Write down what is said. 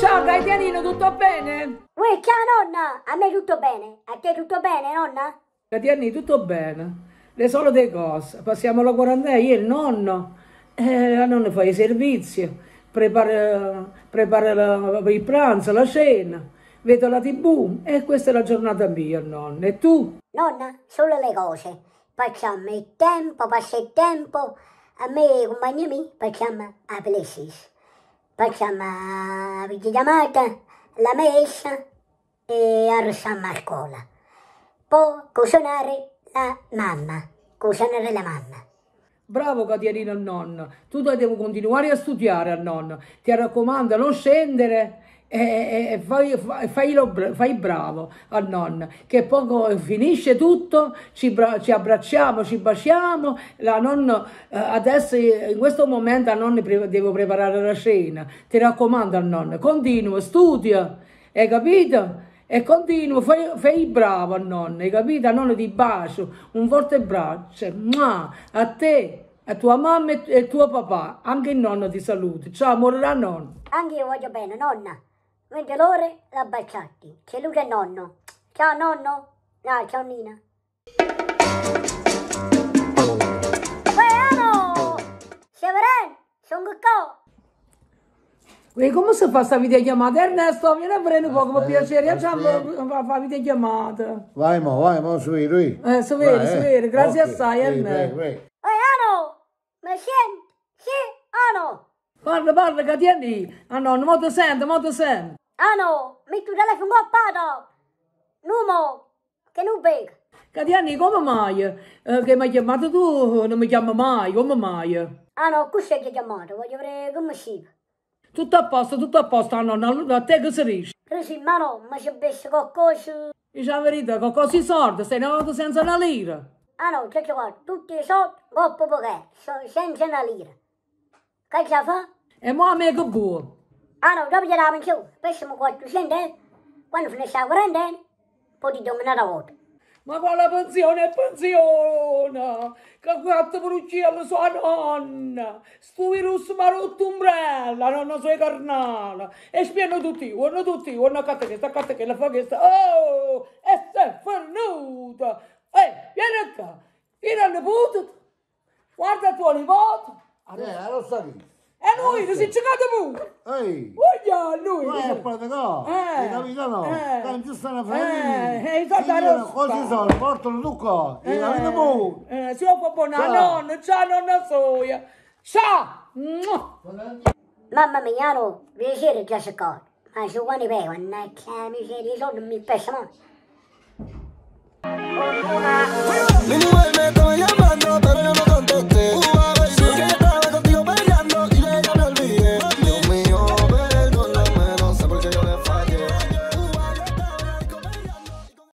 Ciao Gaetianino, tutto bene? Uè, ciao nonna! A me tutto bene. A te tutto bene, nonna? Gaetianino, tutto bene. Le solo due cose. Passiamo la quarantena, io e il nonno. Eh, la nonna fa i servizi, prepara, prepara la, il pranzo, la cena, vedo la tv e questa è la giornata mia, nonna. E tu? Nonna, solo le cose. Facciamo il tempo, passa il tempo. A me, e compagni miei, facciamo la playstation facciamo la videochiamata, la messa e arrossiamo a scuola. Poi cucinare la mamma, cucinare la mamma. Bravo Caterina nonno, tu devi continuare a studiare a nonno. Ti raccomando, non scendere e, e fai, fai, lo, fai, bravo a nonna che poco finisce tutto, ci, ci abbracciamo, ci baciamo, la nonna, eh, adesso in questo momento a nonna devo preparare la cena, ti raccomando a nonna continua, studia, hai capito? E continua, fai, fai bravo a nonna hai capito? A nonna ti bacio, un forte braccio, ma a te a tua mamma e tuo papà, anche il nonno ti saluti. Ciao amore da nonno. Anche io voglio bene, nonna. Mediolore Rabbaciatti, che Luca è nonno. Ciao nonno! Ah, ciao Nina! Bueno! Severin, sono Cucco! E come si fa questa videochiamata? Ernesto, vieni a prendere un po' per piacere, facciamo la videochiamata. Vai mo, vai mo, su lui. Eh, su vero, su vero, eh. grazie okay. assai Ernesto. Vai, vai. Ano, mi senti? Sì, Ano. Parla, parla, che tieni? Ah no, non ti sento, non ti sento. ano, mitudele fungoppado, numo, che non bega. Cadiani, come mai? é eh, che mi hai chiamato tu, non mi chiama mai, come mai? Ah no, questo è che chiamato, voglio vedere come si. Tutto a posto, tutto a posto, ah, a te che si riesce? Così, ma no, ma se avessi qualcosa... Dici la verità, qualcosa di sorda, sei nato senza una lira. Ah no, c'è qua, tutti i soldi, coppo poche, senza una lira. Che ci fa? E mo a me che buono. Ana dobje da min kyau bashi mu kwatu shin den quando finisce la quarantena poi ti do una volta. Ma quale pensione è pensione? Che quattro brucia la sua nonna! Sto virus mi ha rotto umbrella, nonna sua carnale! E spiano tutti, uno tutti, uno catta che sta, catta Oh! E sei fornuta! Ehi, vieni qua! Vieni al nipote! Guarda tuo nipote! eh, lo so e lui non si è giocato più! Ehi! Uglia, lui! Ma è praticò! Eh! Hai capito no? Eh! Non ci stanno femmine! Eh! E i soldi rossa! Così sono, portalo tu qua! Hai eh, capito tu? Eh! Ciao papà, nonno, ciao nonna soia! Ciao! Mamma mia, no! Piacere già se qua! Ma su quando vai, quando c'è miseria, i soldi mi pesano! Fortuna!